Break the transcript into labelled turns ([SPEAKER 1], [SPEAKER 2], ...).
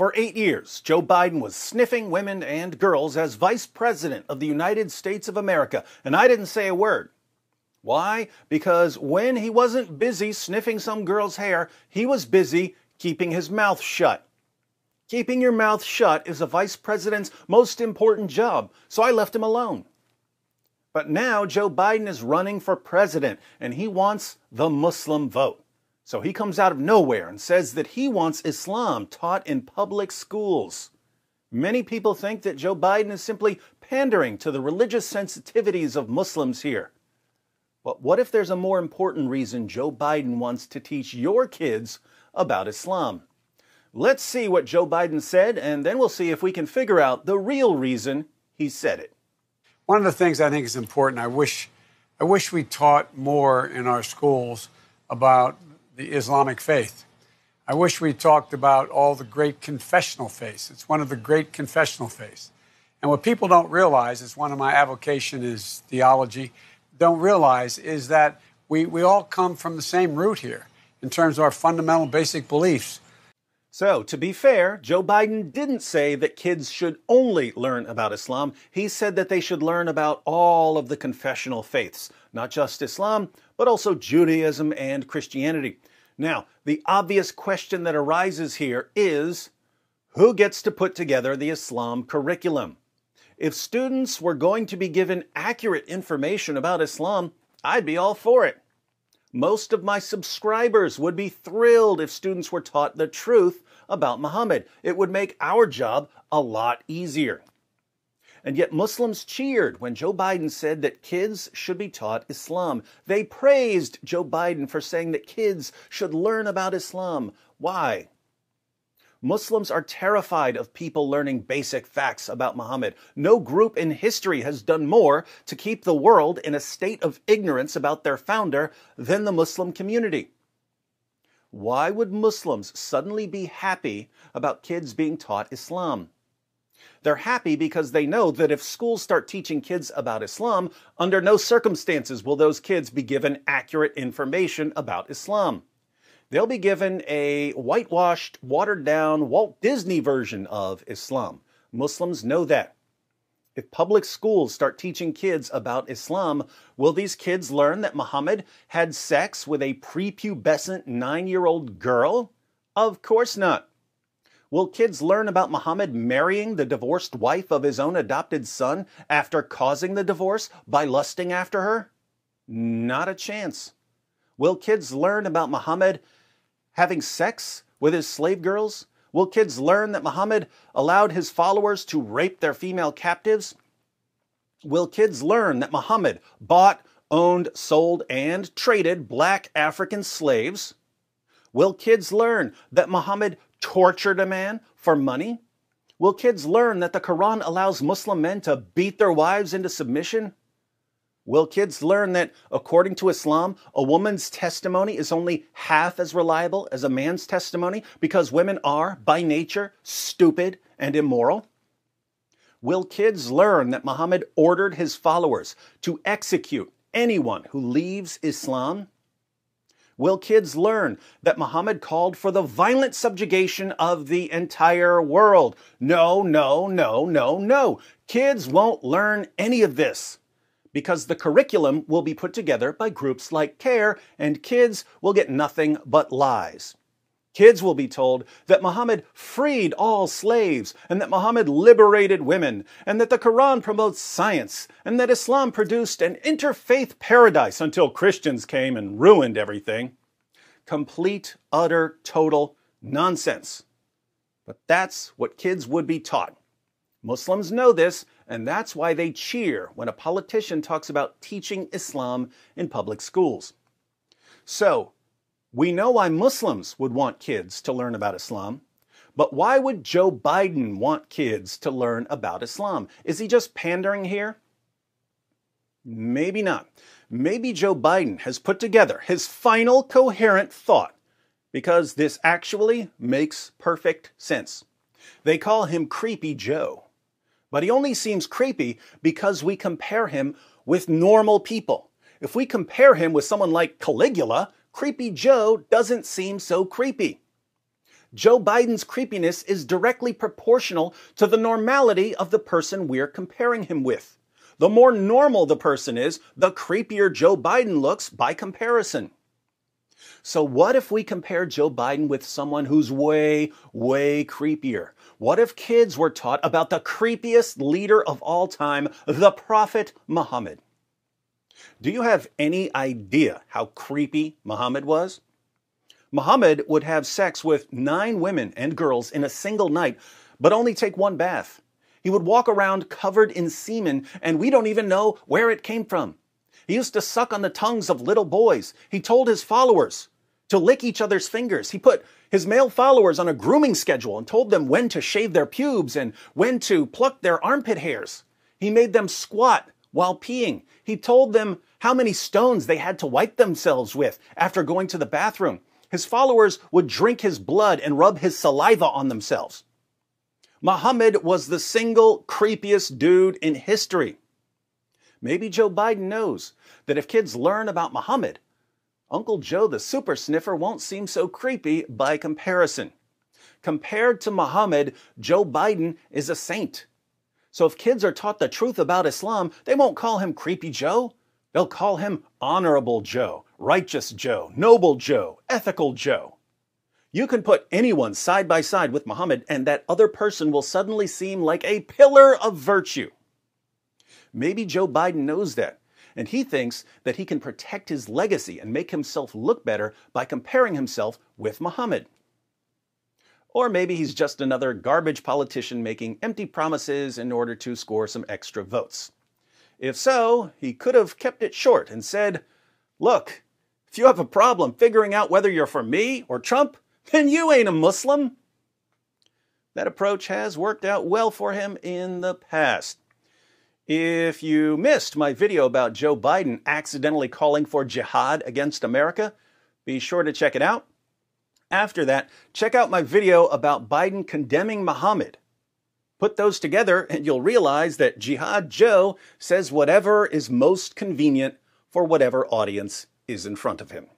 [SPEAKER 1] For eight years, Joe Biden was sniffing women and girls as Vice President of the United States of America, and I didn't say a word. Why? Because when he wasn't busy sniffing some girl's hair, he was busy keeping his mouth shut. Keeping your mouth shut is a vice president's most important job, so I left him alone. But now Joe Biden is running for president, and he wants the Muslim vote. So he comes out of nowhere and says that he wants Islam taught in public schools. Many people think that Joe Biden is simply pandering to the religious sensitivities of Muslims here. But what if there's a more important reason Joe Biden wants to teach your kids about Islam? Let's see what Joe Biden said, and then we'll see if we can figure out the real reason he said it. One of the things I think is important, I wish, I wish we taught more in our schools about the Islamic faith. I wish we talked about all the great confessional faiths. It's one of the great confessional faiths. And what people don't realize is one of my avocation is theology. Don't realize is that we, we all come from the same root here in terms of our fundamental basic beliefs. So, to be fair, Joe Biden didn't say that kids should only learn about Islam. He said that they should learn about all of the confessional faiths, not just Islam, but also Judaism and Christianity. Now, the obvious question that arises here is who gets to put together the Islam curriculum? If students were going to be given accurate information about Islam, I'd be all for it. Most of my subscribers would be thrilled if students were taught the truth about Muhammad. It would make our job a lot easier. And yet, Muslims cheered when Joe Biden said that kids should be taught Islam. They praised Joe Biden for saying that kids should learn about Islam. Why? Muslims are terrified of people learning basic facts about Muhammad. No group in history has done more to keep the world in a state of ignorance about their founder than the Muslim community. Why would Muslims suddenly be happy about kids being taught Islam? They're happy because they know that if schools start teaching kids about Islam, under no circumstances will those kids be given accurate information about Islam. They'll be given a whitewashed, watered down Walt Disney version of Islam. Muslims know that. If public schools start teaching kids about Islam, will these kids learn that Muhammad had sex with a prepubescent nine year old girl? Of course not. Will kids learn about Muhammad marrying the divorced wife of his own adopted son after causing the divorce by lusting after her? Not a chance. Will kids learn about Muhammad having sex with his slave girls? Will kids learn that Muhammad allowed his followers to rape their female captives? Will kids learn that Muhammad bought, owned, sold, and traded black African slaves? Will kids learn that Muhammad tortured a man for money? Will kids learn that the Quran allows Muslim men to beat their wives into submission? Will kids learn that, according to Islam, a woman's testimony is only half as reliable as a man's testimony because women are, by nature, stupid and immoral? Will kids learn that Muhammad ordered his followers to execute anyone who leaves Islam? will kids learn that Muhammad called for the violent subjugation of the entire world? No, no, no, no, no. Kids won't learn any of this because the curriculum will be put together by groups like CARE and kids will get nothing but lies. Kids will be told that Muhammad freed all slaves, and that Muhammad liberated women, and that the Quran promotes science, and that Islam produced an interfaith paradise until Christians came and ruined everything. Complete, utter, total nonsense. But that's what kids would be taught. Muslims know this, and that's why they cheer when a politician talks about teaching Islam in public schools. So, we know why Muslims would want kids to learn about Islam, but why would Joe Biden want kids to learn about Islam? Is he just pandering here? Maybe not. Maybe Joe Biden has put together his final coherent thought because this actually makes perfect sense. They call him Creepy Joe, but he only seems creepy because we compare him with normal people. If we compare him with someone like Caligula, Creepy Joe doesn't seem so creepy. Joe Biden's creepiness is directly proportional to the normality of the person we're comparing him with. The more normal the person is, the creepier Joe Biden looks by comparison. So, what if we compare Joe Biden with someone who's way, way creepier? What if kids were taught about the creepiest leader of all time, the Prophet Muhammad? Do you have any idea how creepy Muhammad was? Muhammad would have sex with nine women and girls in a single night, but only take one bath. He would walk around covered in semen, and we don't even know where it came from. He used to suck on the tongues of little boys. He told his followers to lick each other's fingers. He put his male followers on a grooming schedule and told them when to shave their pubes and when to pluck their armpit hairs. He made them squat while peeing. He told them how many stones they had to wipe themselves with after going to the bathroom. His followers would drink his blood and rub his saliva on themselves. Muhammad was the single creepiest dude in history. Maybe Joe Biden knows that if kids learn about Muhammad, Uncle Joe the super sniffer won't seem so creepy by comparison. Compared to Muhammad, Joe Biden is a saint. So if kids are taught the truth about Islam, they won't call him Creepy Joe. They'll call him Honorable Joe, Righteous Joe, Noble Joe, Ethical Joe. You can put anyone side by side with Muhammad, and that other person will suddenly seem like a pillar of virtue. Maybe Joe Biden knows that, and he thinks that he can protect his legacy and make himself look better by comparing himself with Muhammad. Or maybe he's just another garbage politician making empty promises in order to score some extra votes. If so, he could have kept it short and said, Look, if you have a problem figuring out whether you're for me or Trump, then you ain't a Muslim. That approach has worked out well for him in the past. If you missed my video about Joe Biden accidentally calling for jihad against America, be sure to check it out. After that, check out my video about Biden condemning Muhammad. Put those together and you'll realize that Jihad Joe says whatever is most convenient for whatever audience is in front of him.